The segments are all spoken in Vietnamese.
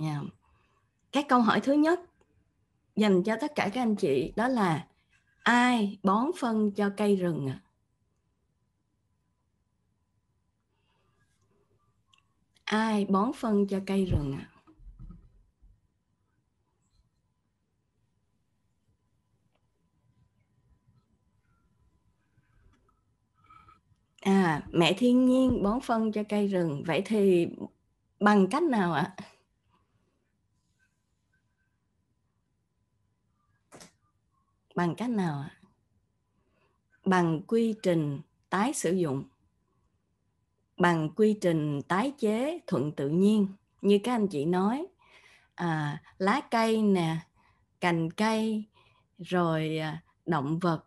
yeah. Dạ. cái câu hỏi thứ nhất dành cho tất cả các anh chị đó là ai bón phân cho cây rừng ạ ai bón phân cho cây rừng ạ à mẹ thiên nhiên bón phân cho cây rừng vậy thì bằng cách nào ạ à? bằng cách nào ạ bằng quy trình tái sử dụng bằng quy trình tái chế thuận tự nhiên như các anh chị nói à, lá cây nè cành cây rồi à, động vật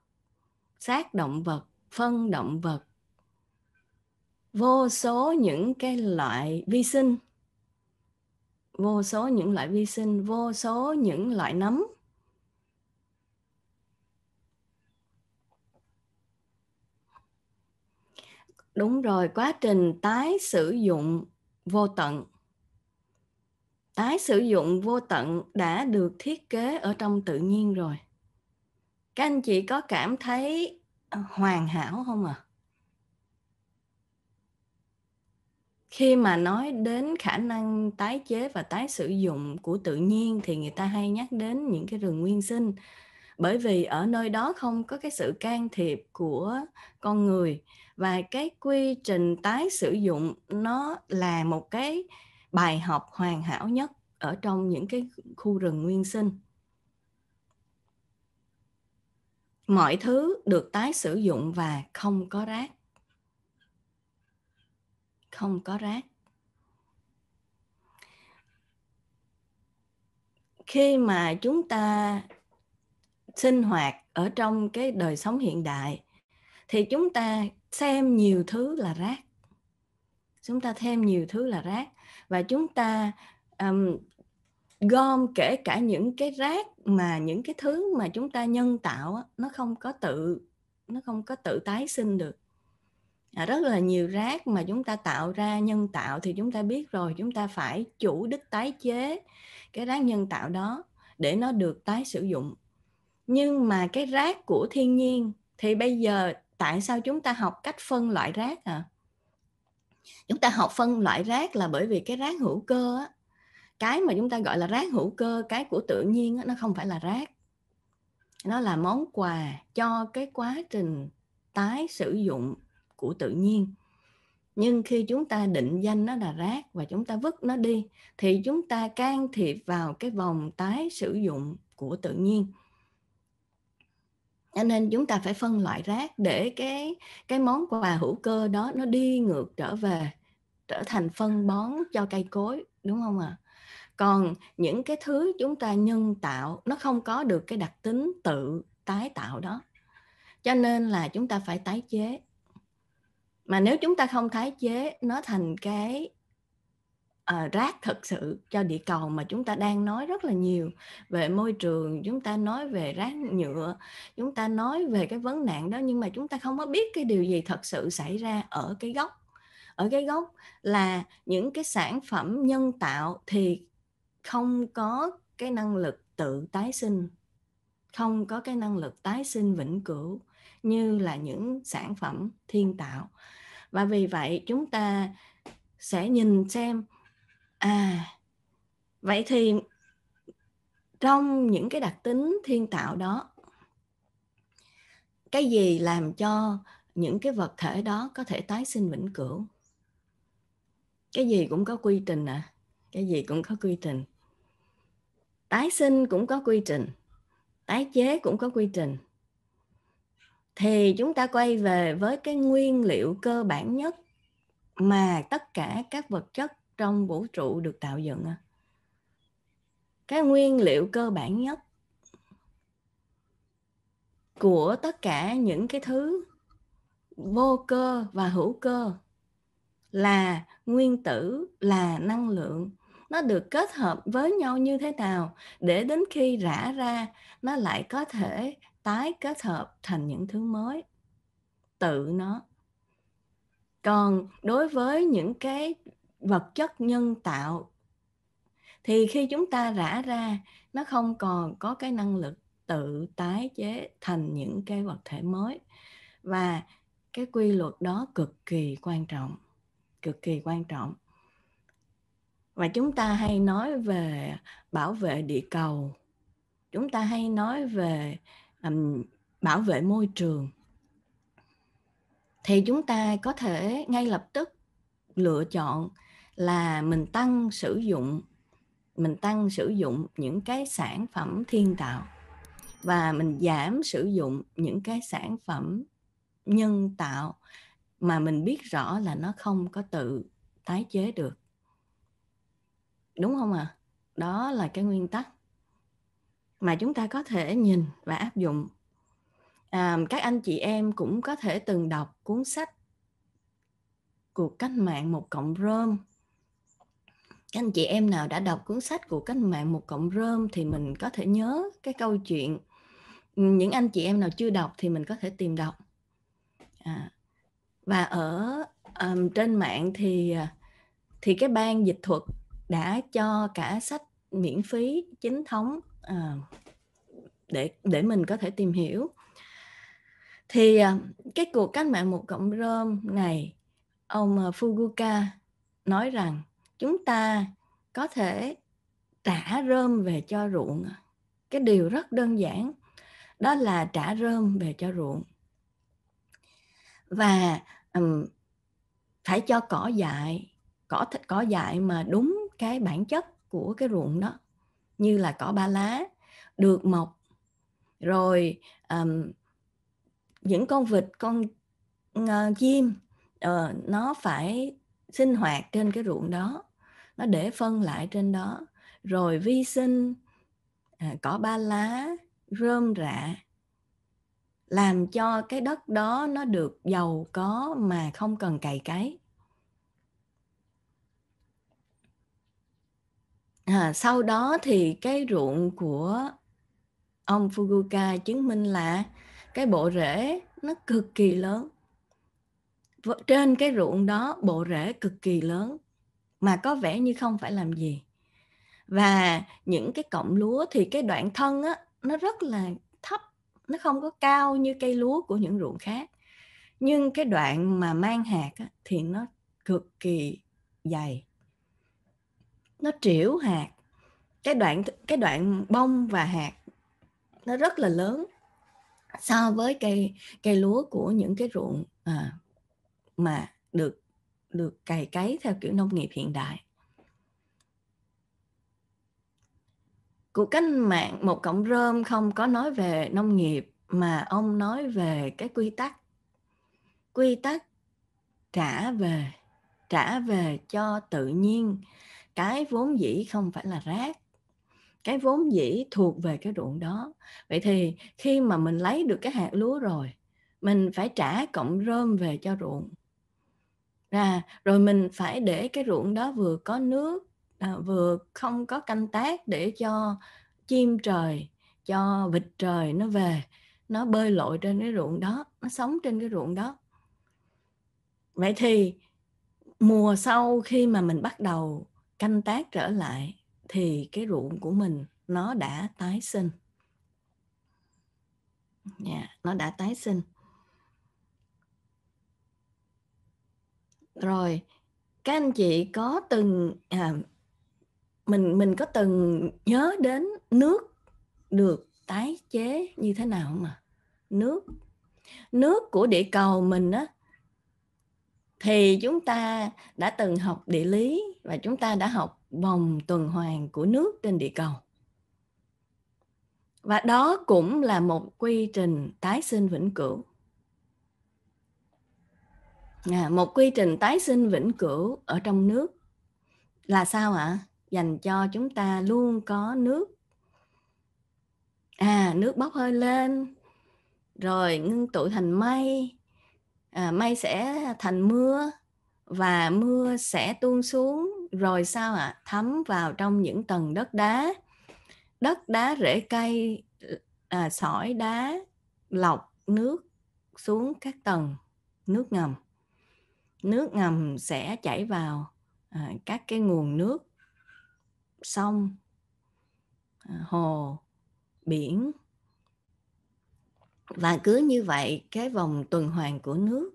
xác động vật phân động vật vô số những cái loại vi sinh vô số những loại vi sinh vô số những loại nấm đúng rồi quá trình tái sử dụng vô tận tái sử dụng vô tận đã được thiết kế ở trong tự nhiên rồi các anh chị có cảm thấy ờ, hoàn hảo không ạ à? khi mà nói đến khả năng tái chế và tái sử dụng của tự nhiên thì người ta hay nhắc đến những cái rừng nguyên sinh bởi vì ở nơi đó không có cái sự can thiệp của con người và cái quy trình tái sử dụng nó là một cái bài học hoàn hảo nhất ở trong những cái khu rừng nguyên sinh mọi thứ được tái sử dụng và không có rác không có rác khi mà chúng ta sinh hoạt ở trong cái đời sống hiện đại thì chúng ta xem nhiều thứ là rác chúng ta thêm nhiều thứ là rác và chúng ta um, gom kể cả những cái rác mà những cái thứ mà chúng ta nhân tạo nó không có tự nó không có tự tái sinh được à, rất là nhiều rác mà chúng ta tạo ra nhân tạo thì chúng ta biết rồi chúng ta phải chủ đích tái chế cái rác nhân tạo đó để nó được tái sử dụng nhưng mà cái rác của thiên nhiên thì bây giờ tại sao chúng ta học cách phân loại rác à chúng ta học phân loại rác là bởi vì cái rác hữu cơ á, cái mà chúng ta gọi là rác hữu cơ cái của tự nhiên á, nó không phải là rác nó là món quà cho cái quá trình tái sử dụng của tự nhiên nhưng khi chúng ta định danh nó là rác và chúng ta vứt nó đi thì chúng ta can thiệp vào cái vòng tái sử dụng của tự nhiên cho nên chúng ta phải phân loại rác để cái cái món quà hữu cơ đó nó đi ngược trở về trở thành phân bón cho cây cối đúng không ạ à? còn những cái thứ chúng ta nhân tạo nó không có được cái đặc tính tự tái tạo đó cho nên là chúng ta phải tái chế mà nếu chúng ta không tái chế nó thành cái uh, rác thật sự cho địa cầu mà chúng ta đang nói rất là nhiều về môi trường chúng ta nói về rác nhựa chúng ta nói về cái vấn nạn đó nhưng mà chúng ta không có biết cái điều gì thật sự xảy ra ở cái gốc ở cái gốc là những cái sản phẩm nhân tạo thì không có cái năng lực tự tái sinh không có cái năng lực tái sinh vĩnh cửu như là những sản phẩm thiên tạo và vì vậy chúng ta sẽ nhìn xem À, vậy thì trong những cái đặc tính thiên tạo đó cái gì làm cho những cái vật thể đó có thể tái sinh vĩnh cửu cái gì cũng có quy trình à cái gì cũng có quy trình tái sinh cũng có quy trình tái chế cũng có quy trình thì chúng ta quay về với cái nguyên liệu cơ bản nhất mà tất cả các vật chất trong vũ trụ được tạo dựng à? cái nguyên liệu cơ bản nhất của tất cả những cái thứ vô cơ và hữu cơ là nguyên tử là năng lượng nó được kết hợp với nhau như thế nào để đến khi rã ra nó lại có thể tái kết hợp thành những thứ mới tự nó còn đối với những cái vật chất nhân tạo thì khi chúng ta rã ra nó không còn có cái năng lực tự tái chế thành những cái vật thể mới và cái quy luật đó cực kỳ quan trọng cực kỳ quan trọng và chúng ta hay nói về bảo vệ địa cầu chúng ta hay nói về um, bảo vệ môi trường thì chúng ta có thể ngay lập tức lựa chọn là mình tăng sử dụng mình tăng sử dụng những cái sản phẩm thiên tạo và mình giảm sử dụng những cái sản phẩm nhân tạo mà mình biết rõ là nó không có tự tái chế được đúng không ạ à? đó là cái nguyên tắc mà chúng ta có thể nhìn và áp dụng à, các anh chị em cũng có thể từng đọc cuốn sách cuộc cách mạng một cộng rơm các anh chị em nào đã đọc cuốn sách của cách mạng một cộng rơm thì mình có thể nhớ cái câu chuyện những anh chị em nào chưa đọc thì mình có thể tìm đọc à, và ở um, trên mạng thì à, thì cái ban dịch thuật đã cho cả sách miễn phí chính thống à, để để mình có thể tìm hiểu thì à, cái cuộc cách mạng một cộng rơm này ông à, Fukuoka nói rằng chúng ta có thể trả rơm về cho ruộng à. cái điều rất đơn giản đó là trả rơm về cho ruộng và um, phải cho cỏ dại cỏ cỏ dại mà đúng cái bản chất của cái ruộng đó như là cỏ ba lá được mọc rồi um, những con vịt con uh, chim uh, nó phải sinh hoạt trên cái ruộng đó nó để phân lại trên đó rồi vi sinh à, cỏ ba lá rơm rạ làm cho cái đất đó nó được giàu có mà không cần cày cấy à, sau đó thì cái ruộng của ông Fuguka chứng minh là cái bộ rễ nó cực kỳ lớn trên cái ruộng đó bộ rễ cực kỳ lớn mà có vẻ như không phải làm gì và những cái cọng lúa thì cái đoạn thân á, nó rất là thấp nó không có cao như cây lúa của những ruộng khác nhưng cái đoạn mà mang hạt á, thì nó cực kỳ dày nó triểu hạt cái đoạn cái đoạn bông và hạt nó rất là lớn so với cây cây lúa của những cái ruộng à, mà được được cày cấy theo kiểu nông nghiệp hiện đại. Cuộc cách mạng một cộng rơm không có nói về nông nghiệp mà ông nói về cái quy tắc. Quy tắc trả về, trả về cho tự nhiên cái vốn dĩ không phải là rác cái vốn dĩ thuộc về cái ruộng đó vậy thì khi mà mình lấy được cái hạt lúa rồi mình phải trả cộng rơm về cho ruộng à, rồi mình phải để cái ruộng đó vừa có nước à, vừa không có canh tác để cho chim trời cho vịt trời nó về nó bơi lội trên cái ruộng đó nó sống trên cái ruộng đó vậy thì mùa sau khi mà mình bắt đầu canh tác trở lại thì cái ruộng của mình nó đã tái sinh yeah, dạ, nó đã tái sinh Rồi, các anh chị có từng à, mình mình có từng nhớ đến nước được tái chế như thế nào không ạ? Nước nước của địa cầu mình á thì chúng ta đã từng học địa lý và chúng ta đã học vòng tuần hoàn của nước trên địa cầu. Và đó cũng là một quy trình tái sinh vĩnh cửu à, một quy trình tái sinh vĩnh cửu ở trong nước là sao ạ dành cho chúng ta luôn có nước à nước bốc hơi lên rồi ngưng tụ thành mây à, mây sẽ thành mưa và mưa sẽ tuôn xuống rồi sao ạ à? thấm vào trong những tầng đất đá đất đá rễ cây à, sỏi đá lọc nước xuống các tầng nước ngầm nước ngầm sẽ chảy vào à, các cái nguồn nước sông à, hồ biển và cứ như vậy cái vòng tuần hoàn của nước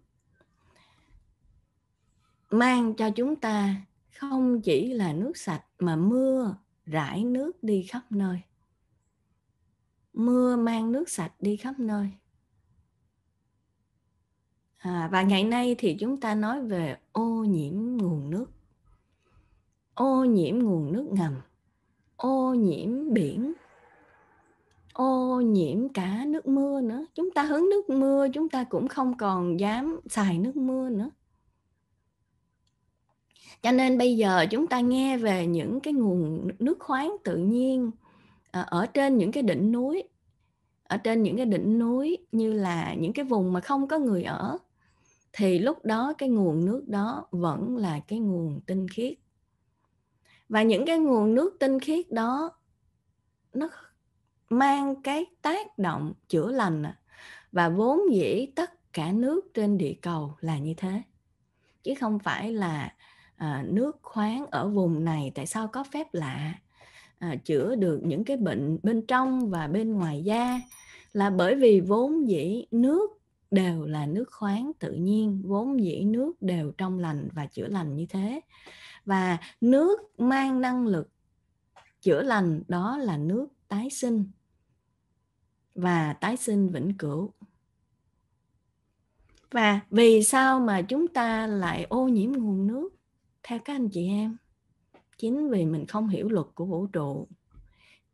mang cho chúng ta không chỉ là nước sạch mà mưa rải nước đi khắp nơi mưa mang nước sạch đi khắp nơi À, và ngày nay thì chúng ta nói về ô nhiễm nguồn nước, ô nhiễm nguồn nước ngầm, ô nhiễm biển, ô nhiễm cả nước mưa nữa. Chúng ta hứng nước mưa, chúng ta cũng không còn dám xài nước mưa nữa. Cho nên bây giờ chúng ta nghe về những cái nguồn nước khoáng tự nhiên à, ở trên những cái đỉnh núi ở trên những cái đỉnh núi như là những cái vùng mà không có người ở thì lúc đó cái nguồn nước đó vẫn là cái nguồn tinh khiết và những cái nguồn nước tinh khiết đó nó mang cái tác động chữa lành à, và vốn dĩ tất cả nước trên địa cầu là như thế chứ không phải là à, nước khoáng ở vùng này tại sao có phép lạ à, chữa được những cái bệnh bên trong và bên ngoài da là bởi vì vốn dĩ nước đều là nước khoáng tự nhiên vốn dĩ nước đều trong lành và chữa lành như thế và nước mang năng lực chữa lành đó là nước tái sinh và tái sinh vĩnh cửu và vì sao mà chúng ta lại ô nhiễm nguồn nước theo các anh chị em chính vì mình không hiểu luật của vũ trụ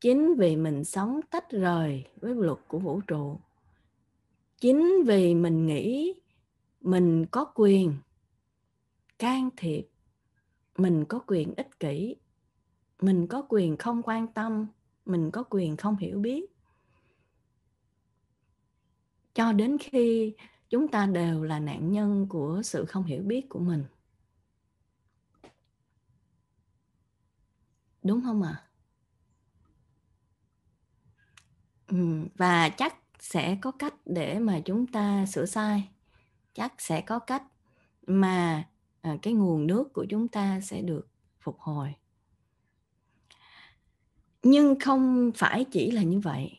chính vì mình sống tách rời với luật của vũ trụ chính vì mình nghĩ mình có quyền can thiệp mình có quyền ích kỷ mình có quyền không quan tâm mình có quyền không hiểu biết cho đến khi chúng ta đều là nạn nhân của sự không hiểu biết của mình đúng không ạ à? và chắc sẽ có cách để mà chúng ta sửa sai chắc sẽ có cách mà à, cái nguồn nước của chúng ta sẽ được phục hồi nhưng không phải chỉ là như vậy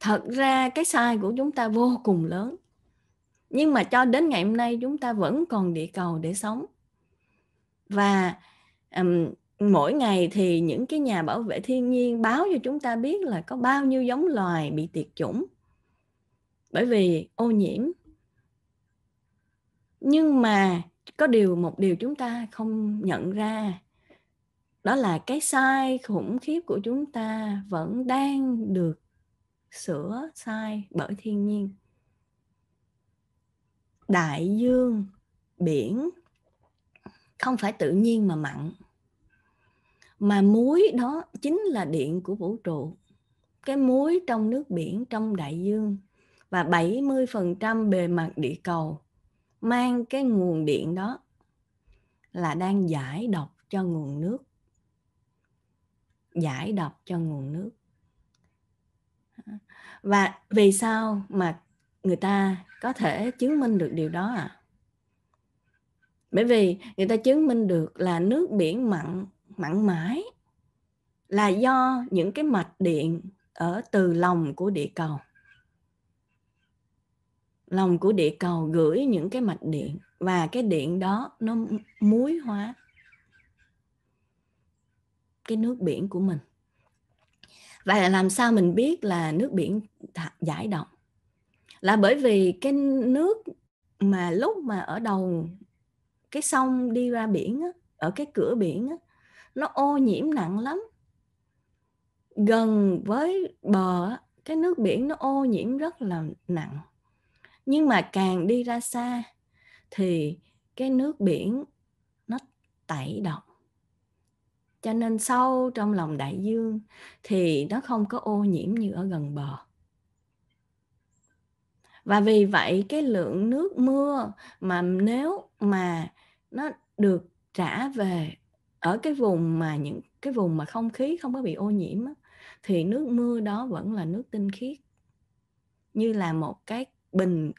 thật ra cái sai của chúng ta vô cùng lớn nhưng mà cho đến ngày hôm nay chúng ta vẫn còn địa cầu để sống và um, mỗi ngày thì những cái nhà bảo vệ thiên nhiên báo cho chúng ta biết là có bao nhiêu giống loài bị tuyệt chủng bởi vì ô nhiễm nhưng mà có điều một điều chúng ta không nhận ra đó là cái sai khủng khiếp của chúng ta vẫn đang được sửa sai bởi thiên nhiên đại dương biển không phải tự nhiên mà mặn mà muối đó chính là điện của vũ trụ cái muối trong nước biển trong đại dương và 70% bề mặt địa cầu mang cái nguồn điện đó là đang giải độc cho nguồn nước giải độc cho nguồn nước và vì sao mà người ta có thể chứng minh được điều đó à bởi vì người ta chứng minh được là nước biển mặn mặn mãi là do những cái mạch điện ở từ lòng của địa cầu lòng của địa cầu gửi những cái mạch điện và cái điện đó nó muối hóa cái nước biển của mình và làm sao mình biết là nước biển giải động là bởi vì cái nước mà lúc mà ở đầu cái sông đi ra biển á, ở cái cửa biển á, nó ô nhiễm nặng lắm gần với bờ cái nước biển nó ô nhiễm rất là nặng nhưng mà càng đi ra xa thì cái nước biển nó tẩy độc cho nên sâu trong lòng đại dương thì nó không có ô nhiễm như ở gần bờ và vì vậy cái lượng nước mưa mà nếu mà nó được trả về ở cái vùng mà những cái vùng mà không khí không có bị ô nhiễm á, thì nước mưa đó vẫn là nước tinh khiết như là một cái bình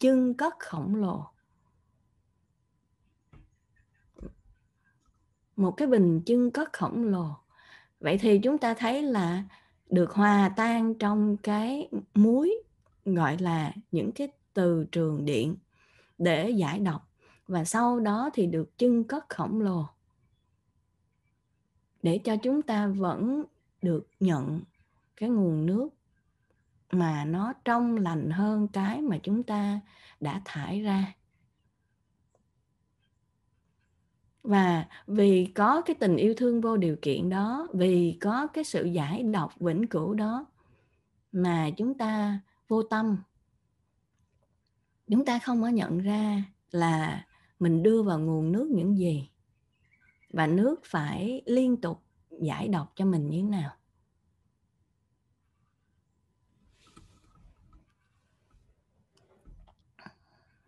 chân cất khổng lồ một cái bình chân cất khổng lồ vậy thì chúng ta thấy là được hòa tan trong cái muối gọi là những cái từ trường điện để giải độc và sau đó thì được chân cất khổng lồ để cho chúng ta vẫn được nhận cái nguồn nước mà nó trong lành hơn cái mà chúng ta đã thải ra và vì có cái tình yêu thương vô điều kiện đó vì có cái sự giải độc vĩnh cửu đó mà chúng ta vô tâm chúng ta không có nhận ra là mình đưa vào nguồn nước những gì và nước phải liên tục giải độc cho mình như thế nào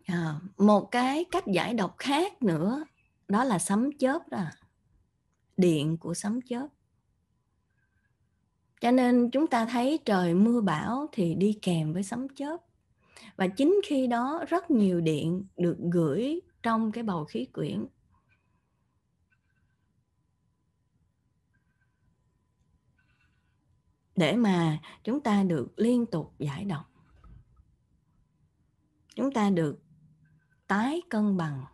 à, một cái cách giải độc khác nữa đó là sấm chớp đó à, điện của sấm chớp cho nên chúng ta thấy trời mưa bão thì đi kèm với sấm chớp và chính khi đó rất nhiều điện được gửi trong cái bầu khí quyển để mà chúng ta được liên tục giải độc chúng ta được tái cân bằng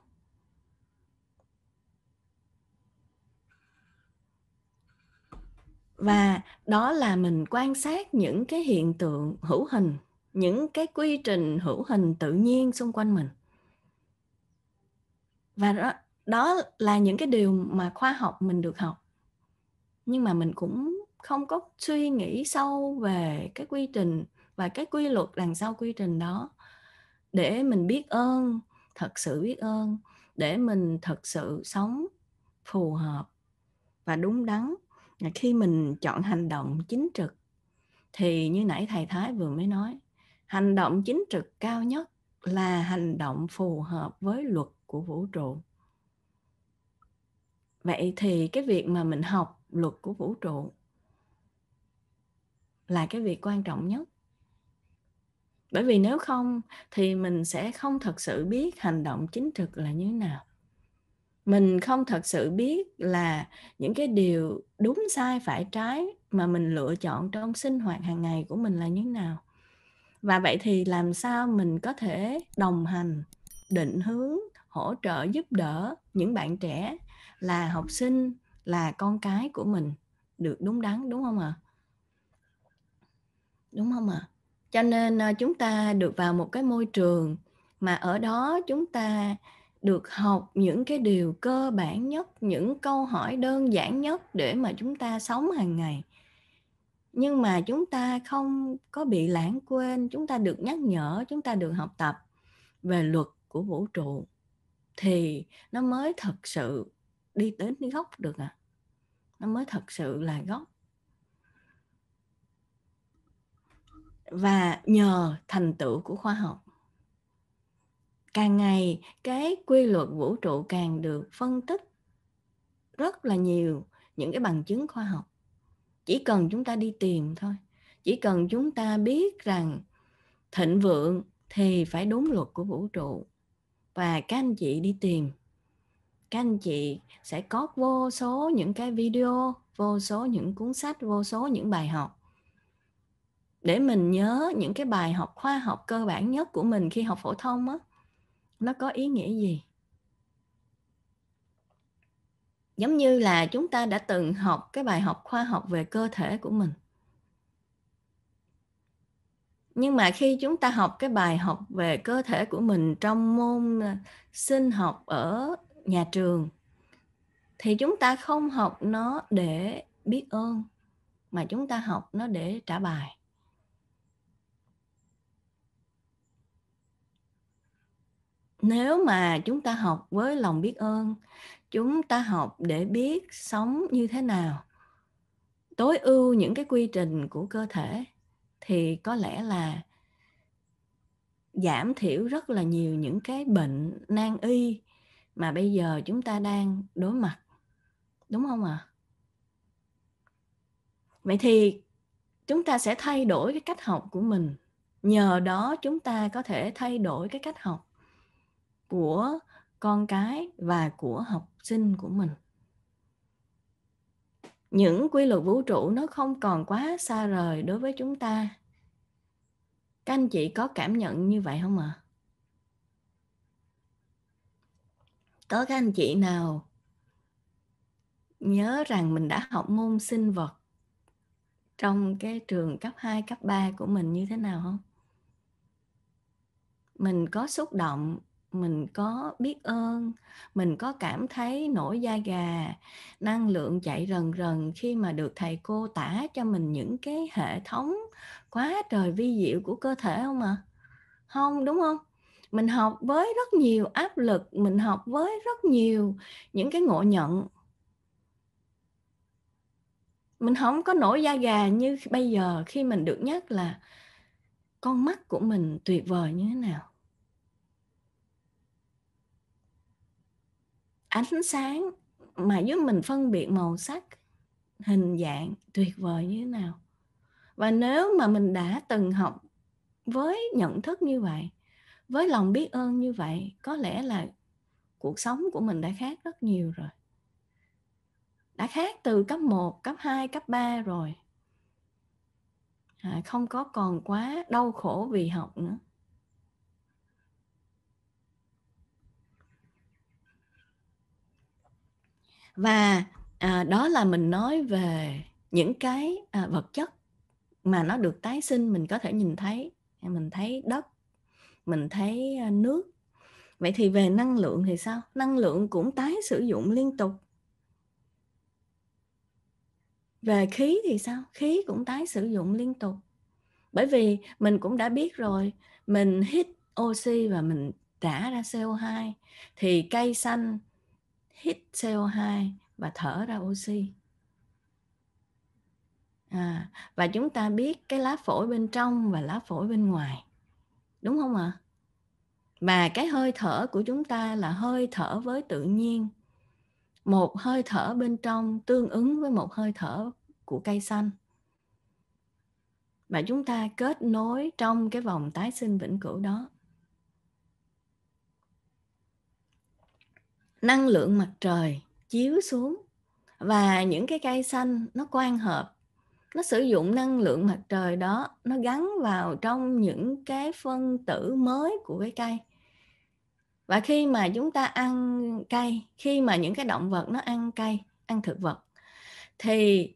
và đó là mình quan sát những cái hiện tượng hữu hình những cái quy trình hữu hình tự nhiên xung quanh mình và đó, đó là những cái điều mà khoa học mình được học nhưng mà mình cũng không có suy nghĩ sâu về cái quy trình và cái quy luật đằng sau quy trình đó để mình biết ơn thật sự biết ơn để mình thật sự sống phù hợp và đúng đắn là khi mình chọn hành động chính trực thì như nãy thầy thái vừa mới nói hành động chính trực cao nhất là hành động phù hợp với luật của vũ trụ vậy thì cái việc mà mình học luật của vũ trụ là cái việc quan trọng nhất bởi vì nếu không thì mình sẽ không thật sự biết hành động chính trực là như thế nào mình không thật sự biết là những cái điều đúng sai phải trái mà mình lựa chọn trong sinh hoạt hàng ngày của mình là như thế nào và vậy thì làm sao mình có thể đồng hành định hướng hỗ trợ giúp đỡ những bạn trẻ là học sinh là con cái của mình được đúng đắn đúng không ạ à? đúng không ạ à? cho nên ờ, chúng ta được vào một cái môi trường mà ở đó chúng ta được học những cái điều cơ bản nhất những câu hỏi đơn giản nhất để mà chúng ta sống hàng ngày nhưng mà chúng ta không có bị lãng quên chúng ta được nhắc nhở chúng ta được học tập về luật của vũ trụ thì nó mới thật sự đi đến gốc được à nó mới thật sự là gốc và nhờ thành tựu của khoa học càng ngày cái quy luật vũ trụ càng được phân tích rất là nhiều những cái bằng chứng khoa học chỉ cần chúng ta đi tìm thôi chỉ cần chúng ta biết rằng thịnh vượng thì phải đúng luật của vũ trụ và các anh chị đi tìm các anh chị sẽ có vô số những cái video vô số những cuốn sách vô số những bài học để mình nhớ những cái bài học khoa học cơ bản nhất của mình khi học phổ thông á nó có ý nghĩa gì giống như là chúng ta đã từng học cái bài học khoa học về cơ thể của mình nhưng mà khi chúng ta học cái bài học về cơ thể của mình trong môn ờ, sinh học ở nhà trường thì chúng ta không học nó để biết ơn mà chúng ta học nó để trả bài nếu mà chúng ta học với lòng biết ơn chúng ta học để biết sống như thế nào tối ưu những cái quy trình của cơ thể thì có lẽ là giảm thiểu rất là nhiều những cái bệnh nan y mà bây giờ chúng ta đang đối mặt đúng không ạ à? vậy thì chúng ta sẽ thay đổi cái cách học của mình nhờ đó chúng ta có thể thay đổi cái cách học của con cái và của học sinh của mình những quy luật vũ trụ nó không còn quá xa rời đối với chúng ta các anh chị có cảm nhận như vậy không ạ à? có các anh chị nào nhớ rằng mình đã học môn sinh vật trong cái trường cấp 2, cấp 3 của mình như thế nào không? Mình có xúc động mình có biết ơn mình có cảm thấy nổi da gà năng lượng chạy rần rần khi mà được thầy cô tả cho mình những cái hệ thống quá trời vi diệu của cơ thể không ạ à? không đúng không mình học với rất nhiều áp lực mình học với rất nhiều những cái ngộ nhận mình không có nổi da gà như bây giờ khi mình được nhắc là con mắt của mình tuyệt vời như thế nào ánh sáng mà giúp mình phân biệt màu sắc hình dạng tuyệt vời như thế nào và nếu mà mình đã từng học với nhận thức như vậy với lòng biết ơn như vậy có lẽ là cuộc sống của mình đã khác rất nhiều rồi đã khác từ cấp 1, cấp 2, cấp 3 rồi à, không có còn quá đau khổ vì học nữa và à, đó là mình nói về những cái à, vật chất mà nó được tái sinh mình có thể nhìn thấy à, mình thấy đất mình thấy à, nước vậy thì về năng lượng thì sao năng lượng cũng tái sử dụng liên tục về khí thì sao khí cũng tái sử dụng liên tục bởi vì mình cũng đã biết rồi mình hít oxy và mình trả ra CO2 thì cây xanh hít CO2 và thở ra oxy. À, và chúng ta biết cái lá phổi bên trong và lá phổi bên ngoài. Đúng không ạ? À? Mà cái hơi thở của chúng ta là hơi thở với tự nhiên. Một hơi thở bên trong tương ứng với một hơi thở của cây xanh. Mà chúng ta kết nối trong cái vòng tái sinh vĩnh cửu đó năng lượng mặt trời chiếu xuống và những cái cây xanh nó quan hợp nó sử dụng năng lượng mặt trời đó nó gắn vào trong những cái phân tử mới của cái cây và khi mà chúng ta ăn cây khi mà những cái động vật nó ăn cây ăn thực vật thì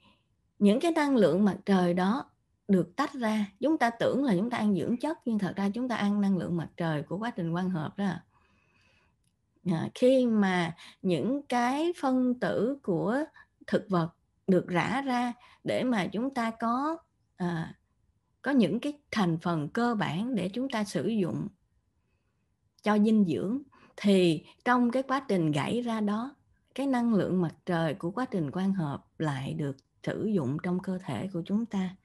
những cái năng lượng mặt trời đó được tách ra chúng ta tưởng là chúng ta ăn dưỡng chất nhưng thật ra chúng ta ăn năng lượng mặt trời của quá trình quan hợp đó Ờ, khi mà những cái phân tử của thực vật được rã ra để mà chúng ta có à, có những cái thành phần cơ bản để chúng ta sử dụng cho dinh dưỡng thì trong cái quá trình gãy ra đó cái năng lượng mặt trời của quá trình quang hợp lại được sử dụng trong cơ thể của chúng ta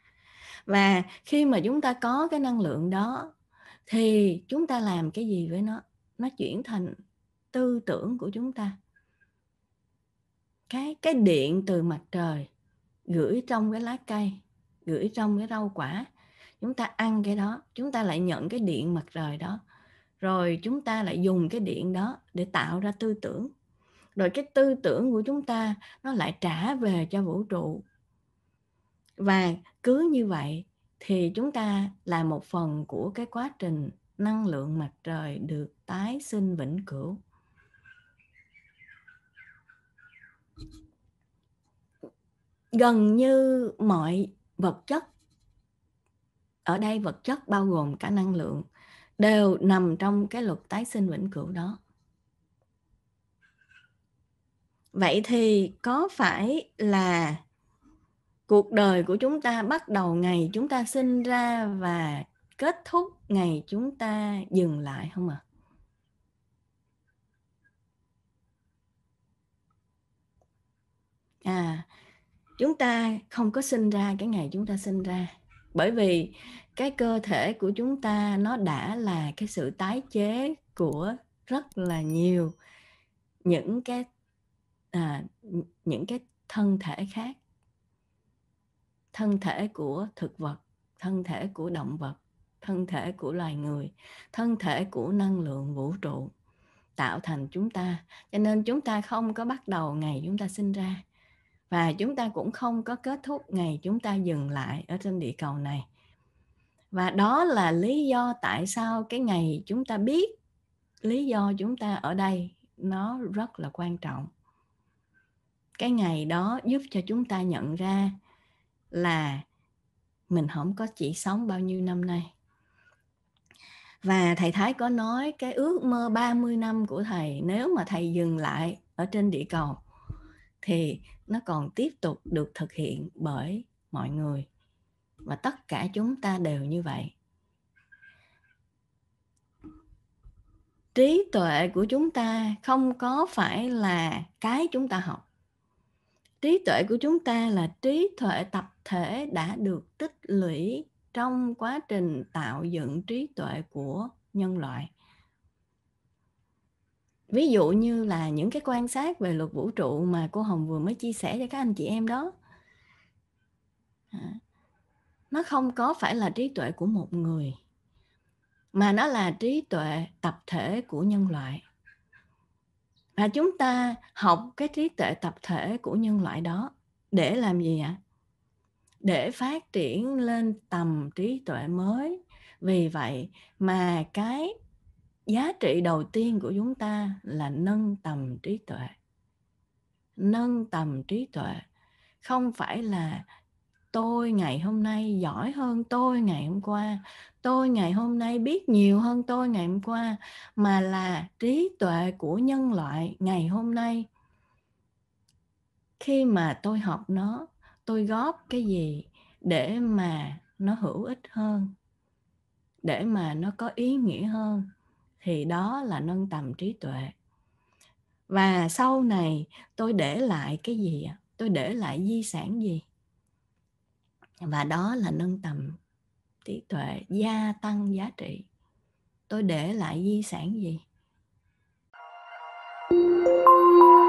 và khi mà chúng ta có cái năng lượng đó thì chúng ta làm cái gì với nó nó chuyển thành tư tưởng của chúng ta cái cái điện từ mặt trời gửi trong cái lá cây gửi trong cái rau quả chúng ta ăn cái đó chúng ta lại nhận cái điện mặt trời đó rồi chúng ta lại dùng cái điện đó để tạo ra tư tưởng rồi cái tư tưởng của chúng ta nó lại trả về cho vũ trụ và cứ như vậy thì chúng ta là một phần của cái quá trình năng lượng mặt trời được tái sinh vĩnh cửu gần như mọi vật chất ở đây vật chất bao gồm cả năng lượng đều nằm trong cái luật tái sinh vĩnh cửu đó vậy thì có phải là cuộc đời của chúng ta bắt đầu ngày chúng ta sinh ra và kết thúc ngày chúng ta dừng lại không ạ à? à chúng ta không có sinh ra cái ngày chúng ta sinh ra bởi vì cái cơ thể của chúng ta nó đã là cái sự tái chế của rất là nhiều những cái à, những cái thân thể khác thân thể của thực vật thân thể của động vật thân thể của loài người thân thể của năng lượng vũ trụ tạo thành chúng ta cho nên chúng ta không có bắt đầu ngày chúng ta sinh ra và chúng ta cũng không có kết thúc ngày chúng ta dừng lại ở trên địa cầu này và đó là lý do tại sao cái ngày chúng ta biết lý do chúng ta ở đây nó rất là quan trọng cái ngày đó giúp cho chúng ta nhận ra là mình không có chỉ sống bao nhiêu năm nay và thầy Thái có nói cái ước mơ 30 năm của thầy nếu mà thầy dừng lại ở trên địa cầu thì nó còn tiếp tục được thực hiện bởi mọi người và tất cả chúng ta đều như vậy trí tuệ của chúng ta không có phải là cái chúng ta học trí tuệ của chúng ta là trí tuệ tập thể đã được tích lũy trong quá trình tạo dựng trí tuệ của nhân loại ví dụ như là những cái quan sát về luật vũ trụ mà cô Hồng vừa mới chia sẻ cho các anh chị em đó à, nó không có phải là trí tuệ của một người mà nó là trí tuệ tập thể của nhân loại và chúng ta học cái trí tuệ tập thể của nhân loại đó để làm gì ạ để phát triển lên tầm trí tuệ mới vì vậy mà cái giá trị đầu tiên của chúng ta là nâng tầm trí tuệ nâng tầm trí tuệ không phải là tôi ngày hôm nay giỏi hơn tôi ngày hôm qua tôi ngày hôm nay biết nhiều hơn tôi ngày hôm qua mà là trí tuệ của nhân loại ngày hôm nay khi mà tôi học nó tôi góp cái gì để mà nó hữu ích hơn để mà nó có ý nghĩa hơn thì đó là nâng tầm trí tuệ và sau này tôi để lại cái gì ạ tôi để lại di sản gì và đó là nâng tầm trí tuệ gia tăng giá trị tôi để lại di sản gì thank you